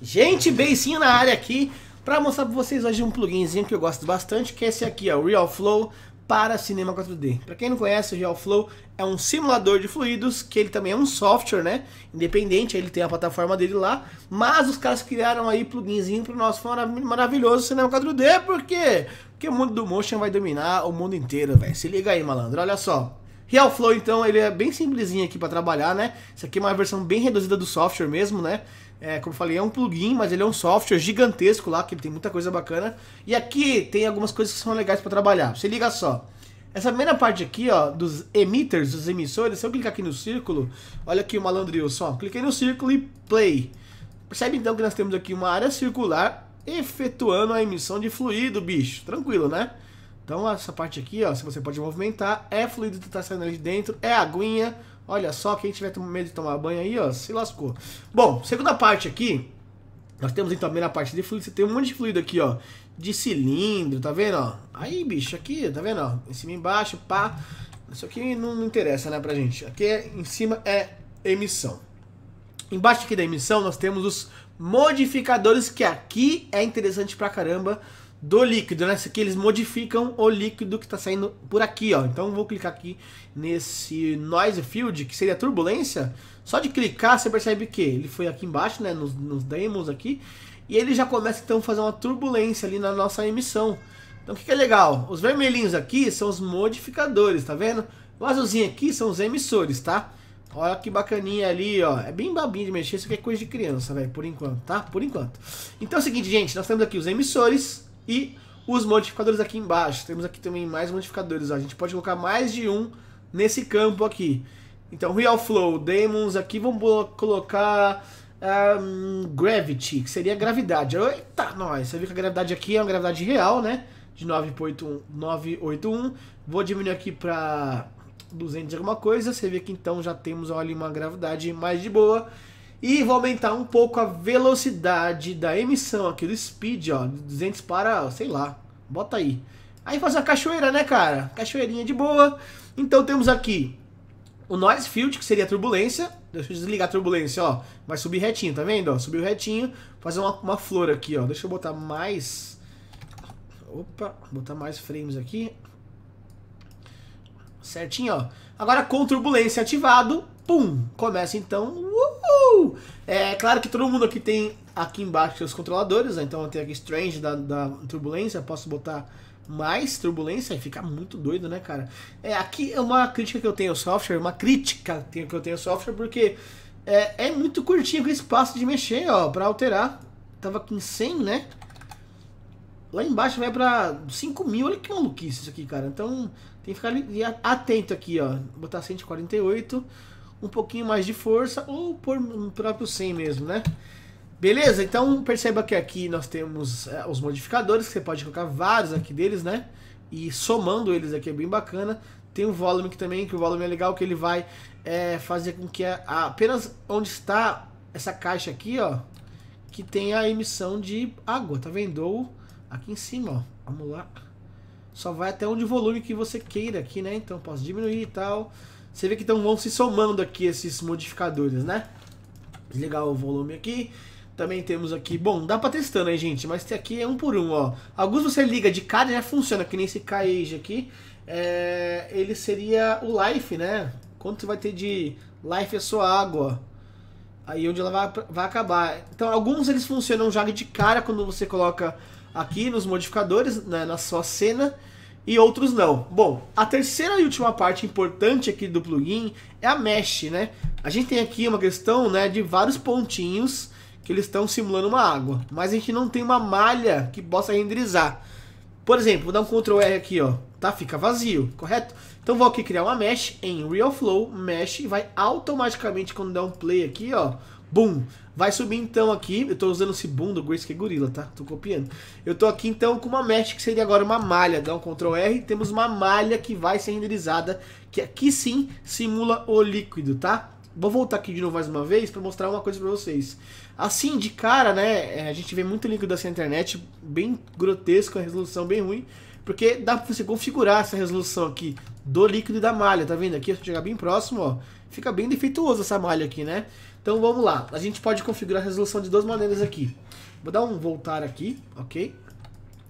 Gente, beicinho na área aqui para mostrar para vocês hoje um pluginzinho que eu gosto bastante, que é esse aqui, ó, Real Flow para cinema 4D. Para quem não conhece, o Real Flow é um simulador de fluidos, que ele também é um software, né? Independente, ele tem a plataforma dele lá, mas os caras criaram aí pluginzinho para nosso marav maravilhoso cinema 4D, por quê? Porque o mundo do motion vai dominar o mundo inteiro, velho. Se liga aí, malandro, olha só. Real Flow, então, ele é bem simplesinho aqui para trabalhar, né? Isso aqui é uma versão bem reduzida do software mesmo, né? É, como eu falei, é um plugin, mas ele é um software gigantesco lá, que tem muita coisa bacana. E aqui tem algumas coisas que são legais para trabalhar. Se liga só. Essa primeira parte aqui, ó, dos emitters, dos emissores, se eu clicar aqui no círculo, olha aqui o malandril só. Cliquei no círculo e play. Percebe então que nós temos aqui uma área circular efetuando a emissão de fluido, bicho. Tranquilo, né? Então essa parte aqui, ó, se você pode movimentar, é fluido que tá saindo ali de dentro, é aguinha, Olha só, quem tiver medo de tomar banho aí, ó, se lascou. Bom, segunda parte aqui. Nós temos então também primeira parte de fluido, você tem um monte de fluido aqui, ó. De cilindro, tá vendo, ó? Aí, bicho, aqui, tá vendo, ó? Em cima e embaixo, pá. Isso aqui não, não interessa, né, pra gente. Aqui é, em cima é emissão. Embaixo aqui da emissão nós temos os modificadores, que aqui é interessante pra caramba do líquido, né? Que eles modificam o líquido que está saindo por aqui, ó. Então vou clicar aqui nesse noise field, que seria turbulência. Só de clicar você percebe que ele foi aqui embaixo, né? Nos, nos demos aqui. E ele já começa então a fazer uma turbulência ali na nossa emissão. Então o que, que é legal? Os vermelhinhos aqui são os modificadores, tá vendo? O azulzinho aqui são os emissores, tá? Olha que bacaninha ali, ó. É bem babinho de mexer, isso aqui é coisa de criança, velho, por enquanto, tá? Por enquanto. Então é o seguinte, gente, nós temos aqui os emissores, e os modificadores aqui embaixo. Temos aqui também mais modificadores. Ó. A gente pode colocar mais de um nesse campo aqui. Então, Real Flow, Demons, aqui vamos colocar um, Gravity, que seria gravidade. Eita, nós! Você viu que a gravidade aqui é uma gravidade real, né? De 981. Vou diminuir aqui para 200 alguma coisa. Você vê que então já temos ali uma gravidade mais de boa. E vou aumentar um pouco a velocidade da emissão aqui do speed, ó, 200 para, sei lá, bota aí. Aí faz uma cachoeira, né, cara? Cachoeirinha de boa. Então temos aqui o noise field, que seria a turbulência. Deixa eu desligar a turbulência, ó. Vai subir retinho, tá vendo? Ó, subiu retinho. Fazer uma, uma flor aqui, ó. Deixa eu botar mais... Opa, botar mais frames aqui. Certinho, ó. Agora com turbulência ativado, pum, começa então Uh! É claro que todo mundo aqui tem aqui embaixo os controladores, né? então eu tenho aqui Strange da, da Turbulência, posso botar mais turbulência e fica muito doido, né, cara? É, aqui é uma crítica que eu tenho ao software, uma crítica que eu tenho ao software, porque é, é muito curtinho o espaço de mexer, ó, pra alterar. Tava aqui em 100, né? Lá embaixo vai pra 5 mil, olha que maluquice isso aqui, cara. Então, tem que ficar atento aqui, ó. botar 148 um pouquinho mais de força ou por próprio 100 mesmo, né? Beleza? Então perceba que aqui nós temos é, os modificadores, que você pode colocar vários aqui deles, né? E somando eles aqui é bem bacana. Tem o volume que também, que o volume é legal, que ele vai é, fazer com que a, a, apenas onde está essa caixa aqui, ó, que tem a emissão de água, tá vendo? Ou aqui em cima, ó, vamos lá. Só vai até onde o volume que você queira aqui, né? Então posso diminuir e tal. Você vê que então vão se somando aqui esses modificadores, né? Desligar o volume aqui. Também temos aqui, bom, dá pra testando aí, gente, mas tem aqui é um por um, ó. Alguns você liga de cara e já funciona, que nem esse Kaege aqui. É, ele seria o life, né? Quanto você vai ter de life é só água. Aí onde ela vai, vai acabar. Então, alguns eles funcionam já de cara quando você coloca aqui nos modificadores, né, na sua cena e outros não. Bom, a terceira e última parte importante aqui do plugin é a mesh, né? A gente tem aqui uma questão né, de vários pontinhos que eles estão simulando uma água, mas a gente não tem uma malha que possa renderizar. Por exemplo, vou dar um Ctrl R aqui, ó, tá? Fica vazio, correto? Então vou aqui criar uma mesh em Real Flow Mesh e vai automaticamente quando der um play aqui, ó, Boom! Vai subir então aqui, eu estou usando esse boom do Grace que é gorila, tá? Tô copiando. Eu estou aqui então com uma mesh que seria agora uma malha, dá um Ctrl R, temos uma malha que vai ser renderizada, que aqui sim simula o líquido, tá? Vou voltar aqui de novo mais uma vez para mostrar uma coisa para vocês. Assim, de cara, né, é, a gente vê muito líquido assim na internet, bem grotesco, a resolução bem ruim, porque dá para você configurar essa resolução aqui do líquido e da malha, tá vendo aqui? Se eu chegar bem próximo, ó, fica bem defeituoso essa malha aqui, né? Então vamos lá. A gente pode configurar a resolução de duas maneiras aqui. Vou dar um voltar aqui, ok?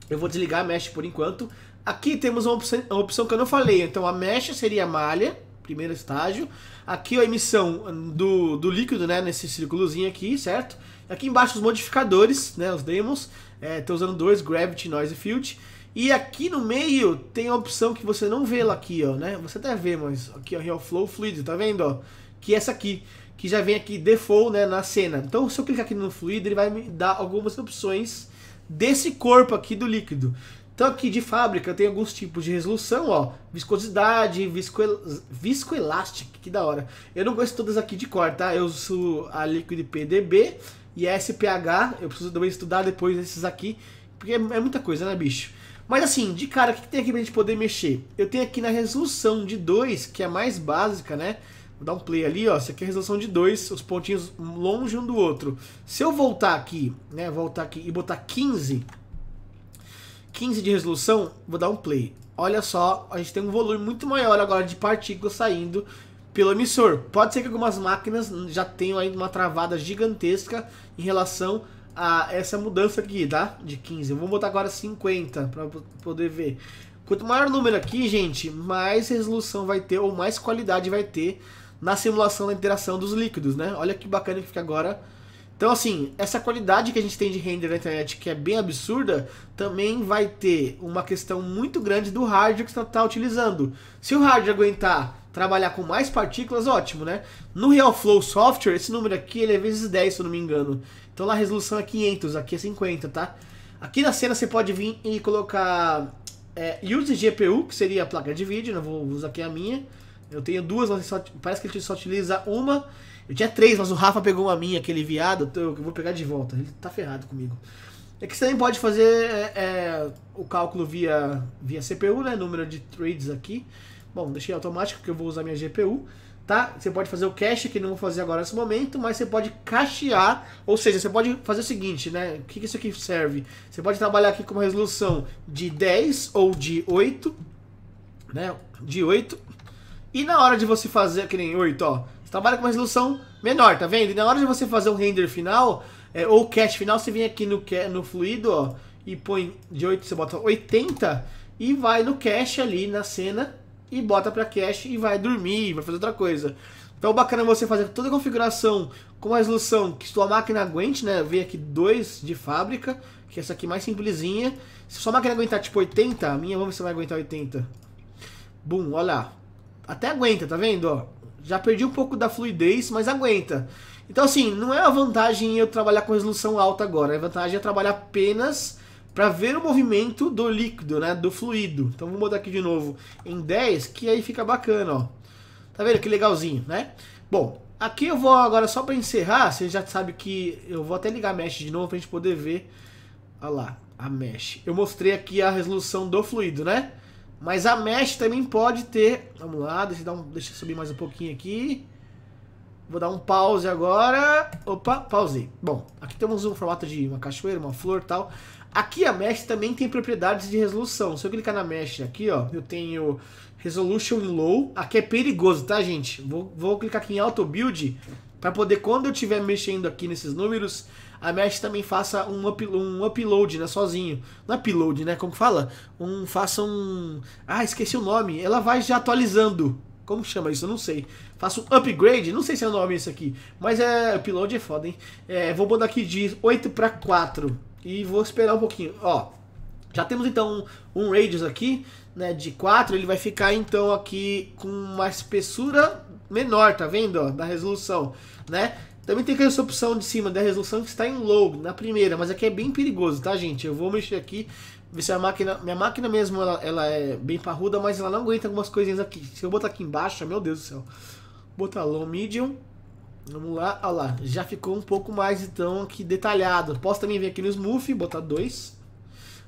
Eu vou desligar a mesh por enquanto. Aqui temos uma opção, uma opção que eu não falei. Então a mesh seria a malha, primeiro estágio. Aqui a emissão hum, do, do líquido, né? Nesse círculozinho aqui, certo? Aqui embaixo os modificadores, né? Os demos. Estou é, usando dois, Gravity, Noise e Field. E aqui no meio tem a opção que você não vê lá aqui, ó, né? Você até vê, mas aqui, o Real Flow fluid, tá vendo, ó? Que é essa aqui que já vem aqui default né, na cena. Então, se eu clicar aqui no fluido, ele vai me dar algumas opções desse corpo aqui do líquido. Então, aqui de fábrica, eu tenho alguns tipos de resolução, ó. Viscosidade, viscoel... viscoelástica, que da hora. Eu não gosto todas aqui de cor, tá? Eu uso a Liquid PDB e a SPH. Eu preciso também estudar depois esses aqui, porque é, é muita coisa, né, bicho? Mas assim, de cara, o que tem aqui pra gente poder mexer? Eu tenho aqui na resolução de 2, que é a mais básica, né? Vou dar um play ali, ó. Isso aqui é a resolução de dois, os pontinhos longe um do outro. Se eu voltar aqui, né? Voltar aqui e botar 15, 15 de resolução, vou dar um play. Olha só, a gente tem um volume muito maior agora de partículas saindo pelo emissor. Pode ser que algumas máquinas já tenham ainda uma travada gigantesca em relação a essa mudança aqui, tá? De 15. Eu vou botar agora 50 para poder ver. Quanto maior o número aqui, gente, mais resolução vai ter ou mais qualidade vai ter na simulação da interação dos líquidos, né? Olha que bacana que fica agora. Então, assim, essa qualidade que a gente tem de render na internet, que é bem absurda, também vai ter uma questão muito grande do hardware que você está utilizando. Se o hardware aguentar trabalhar com mais partículas, ótimo, né? No Real Flow Software, esse número aqui ele é vezes 10, se eu não me engano. Então lá a resolução é 500, aqui é 50, tá? Aqui na cena você pode vir e colocar é, use GPU, que seria a placa de vídeo, não né? vou usar aqui a minha. Eu tenho duas, mas só, parece que ele só utiliza uma. Eu tinha três, mas o Rafa pegou uma minha, aquele viado. Eu, vou pegar de volta. Ele tá ferrado comigo. É que você também pode fazer é, é, o cálculo via, via CPU, né? Número de trades aqui. Bom, deixei automático porque eu vou usar minha GPU. Tá? Você pode fazer o cache, que não vou fazer agora nesse momento, mas você pode cachear, ou seja, você pode fazer o seguinte, né? O que, que isso aqui serve? Você pode trabalhar aqui com uma resolução de 10 ou de 8, né? De 8 e na hora de você fazer, que nem 8, ó, você trabalha com uma resolução menor, tá vendo? E na hora de você fazer um render final, é, ou cache final, você vem aqui no, no fluido, ó, e põe de 8, você bota 80, e vai no cache ali na cena, e bota pra cache, e vai dormir, vai fazer outra coisa. Então bacana é você fazer toda a configuração com a resolução que sua máquina aguente, né? Vem aqui 2 de fábrica, que é essa aqui mais simplesinha. Se sua máquina aguentar tipo 80, a minha, vamos ver se vai aguentar 80. Bum, olha lá. Até aguenta, tá vendo? Já perdi um pouco da fluidez, mas aguenta. Então, assim, não é a vantagem eu trabalhar com resolução alta agora. É a vantagem é trabalhar apenas para ver o movimento do líquido, né? Do fluido. Então, vou mudar aqui de novo em 10, que aí fica bacana, ó. Tá vendo que legalzinho, né? Bom, aqui eu vou agora só para encerrar. Você já sabe que eu vou até ligar a mesh de novo para a gente poder ver. Olha lá, a mesh. Eu mostrei aqui a resolução do fluido, né? Mas a mesh também pode ter. Vamos lá, deixa eu, dar um, deixa eu subir mais um pouquinho aqui. Vou dar um pause agora. Opa, pausei. Bom, aqui temos um formato de uma cachoeira, uma flor tal. Aqui a mesh também tem propriedades de resolução. Se eu clicar na mesh aqui, ó, eu tenho resolution low. Aqui é perigoso, tá, gente? Vou, vou clicar aqui em auto build para poder, quando eu estiver mexendo aqui nesses números, a Mesh também faça um, up, um upload, né? Sozinho. Não é upload, né? Como que fala? Um, faça um. Ah, esqueci o nome. Ela vai já atualizando. Como chama isso? Eu não sei. Faça um upgrade, não sei se é o nome isso aqui. Mas é. Upload é foda, hein? É, vou botar aqui de 8 para 4. E vou esperar um pouquinho. Ó. Já temos então um, um radius aqui, né, de 4, ele vai ficar então aqui com uma espessura menor, tá vendo, ó, da resolução, né? Também tem aqui essa opção de cima da resolução que está em low, na primeira, mas aqui é bem perigoso, tá gente? Eu vou mexer aqui, ver se a máquina, minha máquina mesmo, ela, ela é bem parruda, mas ela não aguenta algumas coisinhas aqui. Se eu botar aqui embaixo, meu Deus do céu. Botar low, medium, vamos lá, olha lá, já ficou um pouco mais então aqui detalhado. Posso também vir aqui no smooth, botar dois.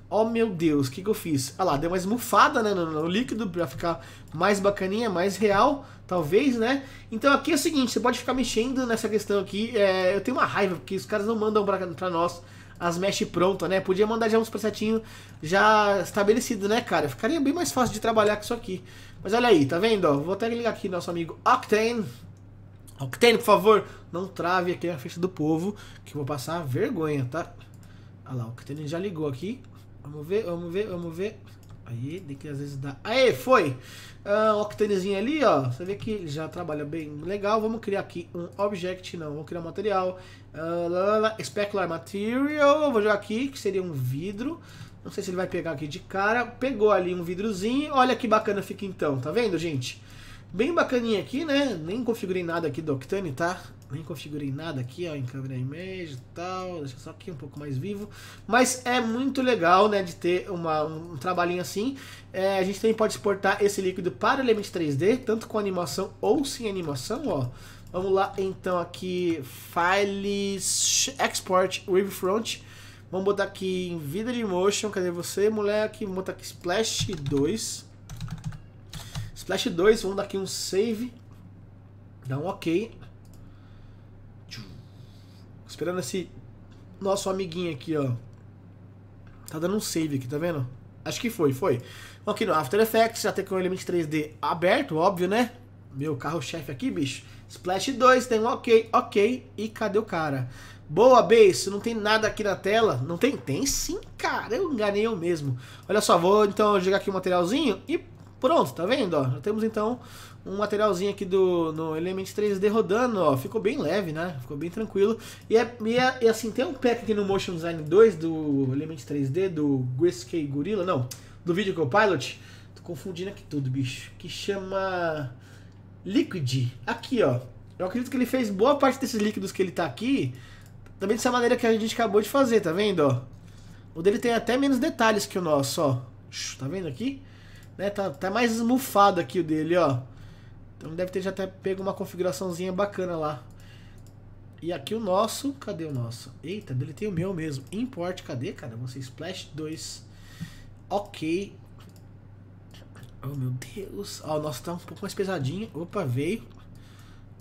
Oh meu Deus, o que, que eu fiz? Olha lá, deu uma esmufada né, no, no líquido para ficar mais bacaninha, mais real talvez, né? Então aqui é o seguinte, você pode ficar mexendo nessa questão aqui. É, eu tenho uma raiva, porque os caras não mandam pra, pra nós as mesh pronta, né? Podia mandar já uns presetinhos já estabelecido, né, cara? Ficaria bem mais fácil de trabalhar com isso aqui. Mas olha aí, tá vendo? vou até ligar aqui nosso amigo Octane. Octane, por favor, não trave aqui a festa do povo, que eu vou passar vergonha, tá? Olha lá, o Octane já ligou aqui. Vamos ver, vamos ver, vamos ver. Aí, tem que às vezes dar. Aê, foi! Uh, ah, octanezinho ali, ó. Você vê que ele já trabalha bem legal. Vamos criar aqui um object, não. Vou criar um material. Uh, lá, lá, specular material. Vou jogar aqui, que seria um vidro. Não sei se ele vai pegar aqui de cara. Pegou ali um vidrozinho. Olha que bacana fica então, tá vendo, gente? Bem bacaninha aqui, né? Nem configurei nada aqui do Octane, tá? nem configurei nada aqui, ó, em câmera image e tal, deixa só aqui um pouco mais vivo. Mas é muito legal, né, de ter uma, um trabalhinho assim. É, a gente também pode exportar esse líquido para o Element 3D, tanto com animação ou sem animação, ó. Vamos lá, então, aqui, Files, Export, Wavefront. Vamos botar aqui em Vida de Motion, cadê você, moleque? Vamos botar aqui Splash 2. Splash 2, vamos dar aqui um save. Dá um ok. Esperando esse nosso amiguinho aqui, ó. Tá dando um save aqui, tá vendo? Acho que foi, foi. Aqui no After Effects, já tem com o Element 3D aberto, óbvio, né? Meu carro-chefe aqui, bicho. Splash 2, tem um ok, ok. E cadê o cara? Boa, Base, não tem nada aqui na tela. Não tem? Tem sim, cara. Eu enganei eu mesmo. Olha só, vou então jogar aqui o um materialzinho e pronto, tá vendo? Ó, já temos então um materialzinho aqui do no Element 3D rodando, ó, ficou bem leve, né? Ficou bem tranquilo. E, é, e, é, e assim, tem um pack aqui no Motion Design 2 do Element 3D, do Griskey Gorilla, não, do Video Copilot. Tô confundindo aqui tudo, bicho. Que chama Liquid. Aqui, ó. Eu acredito que ele fez boa parte desses líquidos que ele tá aqui, também dessa maneira que a gente acabou de fazer, tá vendo, ó? O dele tem até menos detalhes que o nosso, ó. Tá vendo aqui? Né? Tá, tá mais esmufado aqui o dele, ó. Então deve ter já até pego uma configuraçãozinha bacana lá. E aqui o nosso, cadê o nosso? Eita, tem o meu mesmo. Import, cadê, cara? Você Splash 2. Ok. Oh, meu Deus. Ó, o nosso tá um pouco mais pesadinho. Opa, veio.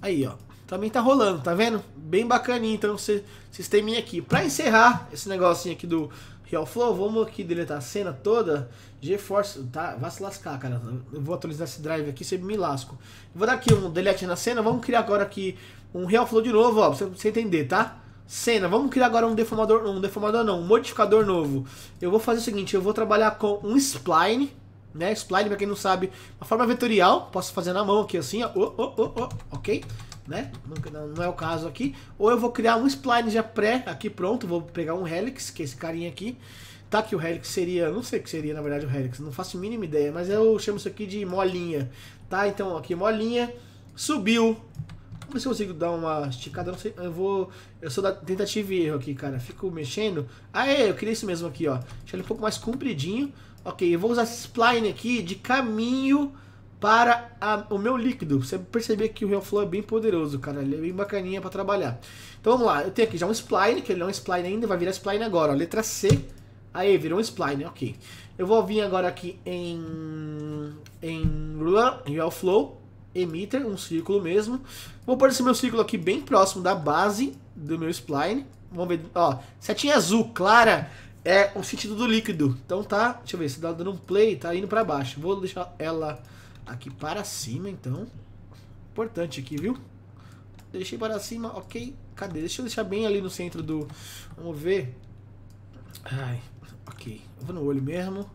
Aí, ó. Também tá rolando, tá vendo? Bem bacaninho, então, esse sisteminha aqui. Pra encerrar esse negocinho aqui do Real Flow, vamos aqui deletar a cena toda. GeForce, tá? Vai se lascar, cara. Eu vou atualizar esse drive aqui, você me lasco. Vou dar aqui um delete na cena. Vamos criar agora aqui um Real Flow de novo, ó, pra você entender, tá? Cena, vamos criar agora um deformador, um deformador não, um modificador novo. Eu vou fazer o seguinte, eu vou trabalhar com um spline, né? Spline, pra quem não sabe, uma forma vetorial. Posso fazer na mão aqui assim, ó. Oh, oh, oh, oh, ok? né? Não, não, é o caso aqui. Ou eu vou criar um spline já pré aqui pronto, vou pegar um helix, que é esse carinha aqui. Tá, que o helix seria, não sei o que seria na verdade o helix, não faço a mínima ideia, mas eu chamo isso aqui de molinha, tá? Então aqui molinha, subiu, Vamos ver se eu consigo dar uma esticada. Sei, eu vou. Eu sou da tentativa e erro aqui, cara. Fico mexendo. é eu queria isso mesmo aqui, ó. Deixa ele um pouco mais compridinho. Ok, eu vou usar esse spline aqui de caminho para a, o meu líquido. Você perceber que o Real Flow é bem poderoso, cara. Ele é bem bacaninha para trabalhar. Então vamos lá. Eu tenho aqui já um spline, que ele não é um spline ainda, vai virar spline agora. Ó. Letra C. Aí, virou um spline, ok. Eu vou vir agora aqui em, em Real Flow, emitter, um círculo mesmo. Vou pôr esse meu círculo aqui bem próximo da base do meu spline. Vamos ver, ó, setinha azul, clara, é o sentido do líquido. Então tá, deixa eu ver, se dá dando um play, tá indo para baixo. Vou deixar ela Aqui para cima, então. Importante aqui, viu? Deixei para cima, ok. Cadê? Deixa eu deixar bem ali no centro do... Vamos ver. Ai, ok. Eu vou no olho mesmo.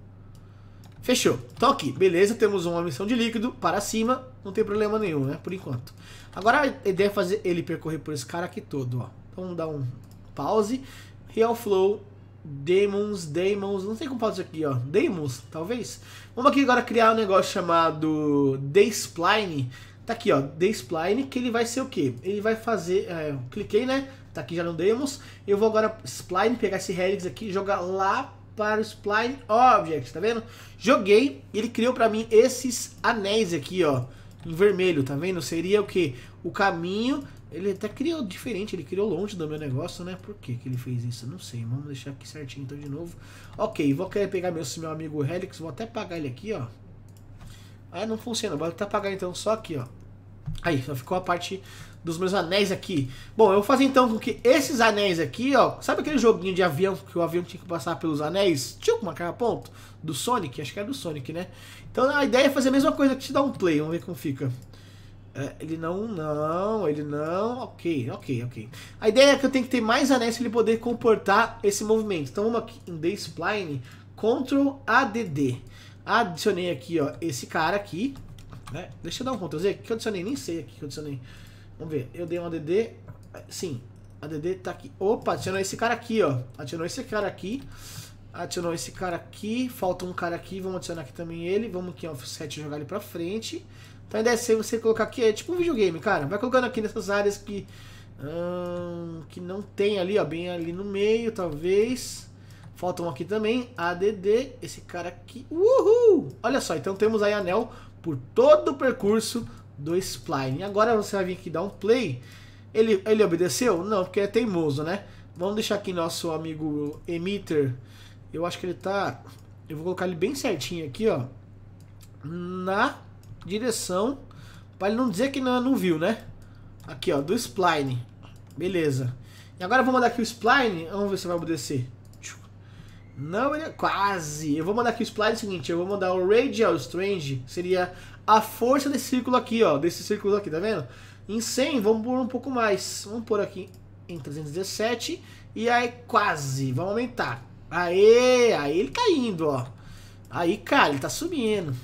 Fechou. Então aqui, beleza, temos uma missão de líquido para cima, não tem problema nenhum, né, por enquanto. Agora a ideia é fazer ele percorrer por esse cara aqui todo, ó. Então vamos dar um pause, real flow, Demons, Demons, não sei como fazer aqui, ó. Demons, talvez. Vamos aqui agora criar um negócio chamado Dayspline. Tá aqui, ó, Dayspline, que ele vai ser o quê? Ele vai fazer... É, cliquei, né? Tá aqui já no Demos. Eu vou agora Spline, pegar esse Helix aqui e jogar lá para o Spline Object, tá vendo? Joguei, ele criou para mim esses anéis aqui, ó. Em vermelho, tá vendo? Seria o que? O caminho ele até criou diferente, ele criou longe do meu negócio, né? Por que, que ele fez isso? Não sei. Vamos deixar aqui certinho então de novo. Ok, vou querer pegar meu, meu amigo Helix, vou até pagar ele aqui, ó. Ah, não funciona. Vou até pagar então só aqui, ó. Aí, só ficou a parte dos meus anéis aqui. Bom, eu vou fazer então com que esses anéis aqui, ó. Sabe aquele joguinho de avião que o avião tinha que passar pelos anéis? Tinha uma cara ponto? Do Sonic? Acho que era é do Sonic, né? Então a ideia é fazer a mesma coisa que te dar um play. Vamos ver como fica. É, ele não, não, ele não. Ok, ok, ok. A ideia é que eu tenho que ter mais anéis para ele poder comportar esse movimento. Então vamos aqui em The Spline, Ctrl ADD. Adicionei aqui, ó, esse cara aqui. Né? Deixa eu dar um Ctrl Z. O que eu adicionei? Nem sei aqui que eu adicionei. Vamos ver. Eu dei um ADD. Sim, ADD tá aqui. Opa, adicionou esse cara aqui, ó. Adicionou esse cara aqui. Adicionou esse cara aqui. Falta um cara aqui. Vamos adicionar aqui também ele. Vamos aqui em offset e jogar ele pra frente. Então a ideia é ser você colocar aqui, é tipo um videogame, cara. Vai colocando aqui nessas áreas que, hum, que não tem ali, ó, bem ali no meio, talvez. Faltam aqui também, ADD, esse cara aqui, uhul! Olha só, então temos aí anel por todo o percurso do spline. Agora você vai vir aqui dar um play. Ele, ele obedeceu? Não, porque é teimoso, né? Vamos deixar aqui nosso amigo Emitter. Eu acho que ele tá... Eu vou colocar ele bem certinho aqui, ó. Na direção, para ele não dizer que não, não viu, né? Aqui, ó, do spline. Beleza. E agora eu vou mandar aqui o spline, vamos ver se vai obedecer. Não, ele é quase. Eu vou mandar aqui o spline é o seguinte, eu vou mandar o radial strange, seria a força desse círculo aqui, ó, desse círculo aqui, tá vendo? Em 100, vamos pôr um pouco mais. Vamos pôr aqui em 317 e aí quase, vamos aumentar. Aê, aí ele caindo, ó. Aí, cara, ele tá subindo.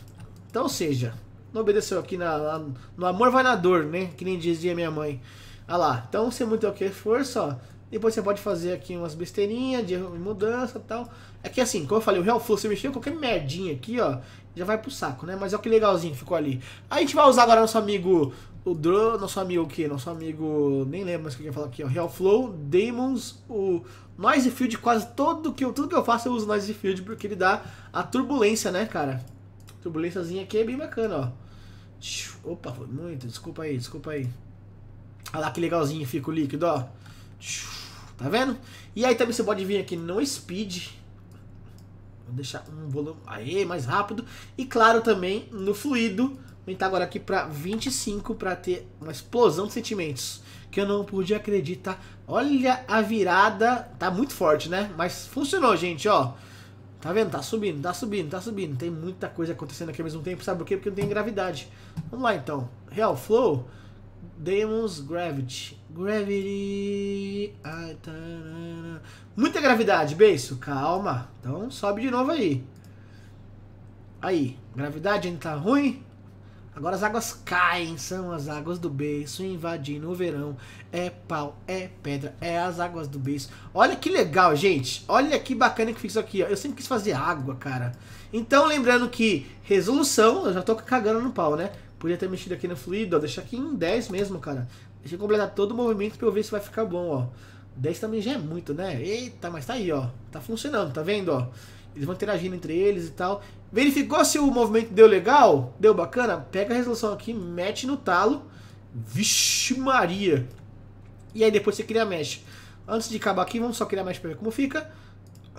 Então, ou seja, não obedeceu aqui na, na, no amor vai na dor, né? Que nem dizia minha mãe. Ah lá, então você muito o que força, ó. Depois você pode fazer aqui umas besteirinhas de mudança e tal. É que assim, como eu falei, o Real Flow, você mexeu qualquer merdinha aqui, ó, já vai pro saco, né? Mas olha que legalzinho ficou ali. A gente vai usar agora nosso amigo, o Dro, nosso amigo o quê? Nosso amigo, nem lembro mais o que eu ia falar aqui, ó. Real Flow, Demons, o Noise Field, quase todo que eu, tudo que eu faço eu uso Noise Field, porque ele dá a turbulência, né, cara? Turbulênciazinha aqui é bem bacana, ó. Opa, foi muito. Desculpa aí, desculpa aí. Olha lá que legalzinho fica o líquido, ó. Tá vendo? E aí também você pode vir aqui no Speed. Vou deixar um volume... Aê, mais rápido. E claro, também no Fluido. Vou Aumentar agora aqui pra 25 pra ter uma explosão de sentimentos. Que eu não pude acreditar. Olha a virada. Tá muito forte, né? Mas funcionou, gente, ó. Tá vendo? Tá subindo, tá subindo, tá subindo. Tem muita coisa acontecendo aqui ao mesmo tempo. Sabe por quê? Porque não tem gravidade. Vamos lá então. Real Flow. Demons Gravity. Gravity. Ai, Muita gravidade, beijo. Calma. Então sobe de novo aí. Aí. Gravidade ainda tá ruim. Agora as águas caem, são as águas do beiço, invadindo o verão. É pau, é pedra, é as águas do beiço. Olha que legal, gente. Olha que bacana que fica isso aqui, ó. Eu sempre quis fazer água, cara. Então, lembrando que resolução, eu já tô cagando no pau, né? Podia ter mexido aqui no fluido, ó. Deixar aqui em 10 mesmo, cara. Deixa eu completar todo o movimento pra eu ver se vai ficar bom, ó. 10 também já é muito, né? Eita, mas tá aí, ó. Tá funcionando, tá vendo, ó? Eles vão interagindo entre eles e tal. Verificou se o movimento deu legal? Deu bacana? Pega a resolução aqui, mete no talo. Vixe Maria! E aí depois você cria a mesh. Antes de acabar aqui, vamos só criar a mesh pra ver como fica.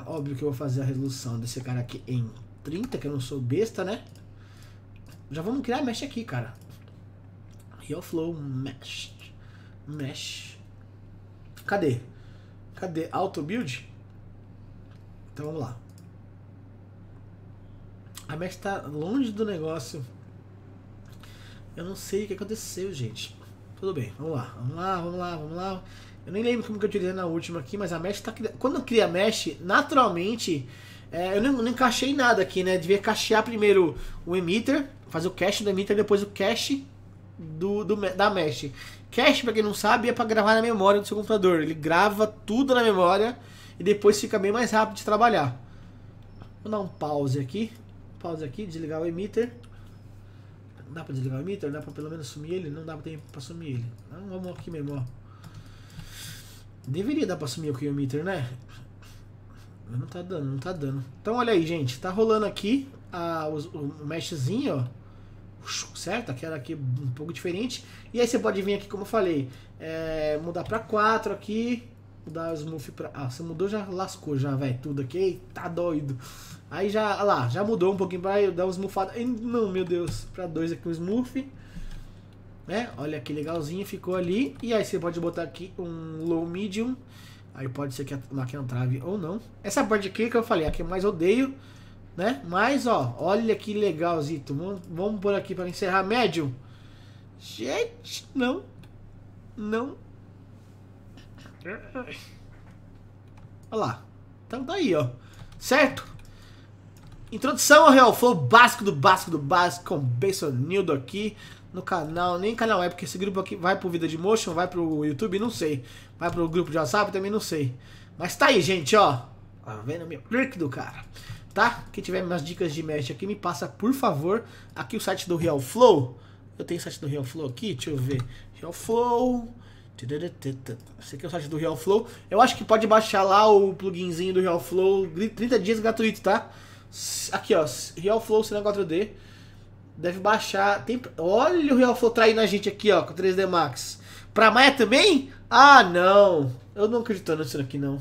Óbvio que eu vou fazer a resolução desse cara aqui em 30, que eu não sou besta, né? Já vamos criar a mesh aqui, cara. Real Flow Mesh. Mesh. Cadê? Cadê? Auto Build? Então vamos lá. A mesh tá longe do negócio. Eu não sei o que aconteceu, gente. Tudo bem, vamos lá, vamos lá, vamos lá, vamos lá. Eu nem lembro como que eu utilizei na última aqui, mas a mesh tá... Quando eu a mesh, naturalmente, é, eu não, não encaixei nada aqui, né? Devia cachear primeiro o emitter, fazer o cache do emitter, depois o cache do, do, da mesh. Cache, pra quem não sabe, é pra gravar na memória do seu computador. Ele grava tudo na memória e depois fica bem mais rápido de trabalhar. Vou dar um pause aqui pause aqui, desligar o emitter. Não dá pra desligar o emitter? Dá pra pelo menos sumir ele? Não dá pra, ter, pra sumir ele. Não, vamos aqui mesmo, ó. Deveria dar pra sumir o emitter, né? Não tá dando, não tá dando. Então olha aí, gente. Tá rolando aqui a, o, o meshzinho, ó. Certo? Aquela aqui um pouco diferente. E aí você pode vir aqui, como eu falei, é, mudar pra 4 aqui Mudar o Smurf pra. Ah, você mudou, já lascou já, velho. Tudo aqui. Tá doido. Aí já, olha lá, já mudou um pouquinho pra eu dar um smurfada. Não, meu Deus. Pra dois aqui o um Smurf. Né? Olha que legalzinho, ficou ali. E aí você pode botar aqui um low medium. Aí pode ser que a máquina trave ou não. Essa parte aqui que eu falei, a que eu mais odeio. Né? Mas, ó, olha que legalzinho. Vamos, vamos por aqui pra encerrar médium. Gente, não. Não Olha lá. Então tá aí, ó. Certo? Introdução ao Real Flow básico do básico do básico com Benson Nildo aqui no canal. Nem canal é, porque esse grupo aqui vai pro Vida de Motion, vai pro YouTube, não sei. Vai pro grupo de WhatsApp, também não sei. Mas tá aí, gente, ó. Tá vendo meu do cara? Tá? Quem tiver mais dicas de match, aqui, me passa, por favor. Aqui o site do Real Flow. Eu tenho o site do Real Flow aqui, deixa eu ver. Real Flow. Esse aqui é o site do Real Flow. Eu acho que pode baixar lá o pluginzinho do Real Flow, 30 dias gratuito, tá? Aqui, ó, Real Flow Cinema 4D. Deve baixar. Tem... Olha o Real Flow traindo a gente aqui, ó, com 3D Max. Pra Maia também? Ah, não. Eu não acredito nisso aqui, não.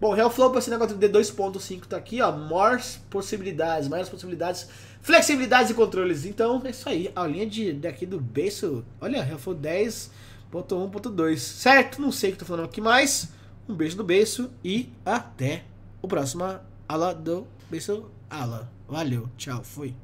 Bom, Real Flow para Cinema 4D 2.5 tá aqui, ó. mais possibilidades, maiores possibilidades, flexibilidades e controles. Então, é isso aí. A linha de, daqui do berço. Olha, Real Flow 10 1.1.2, Certo? Não sei o que tô falando aqui mais. Um beijo do beijo e até o próximo ala do beijo ala. Valeu, tchau, fui.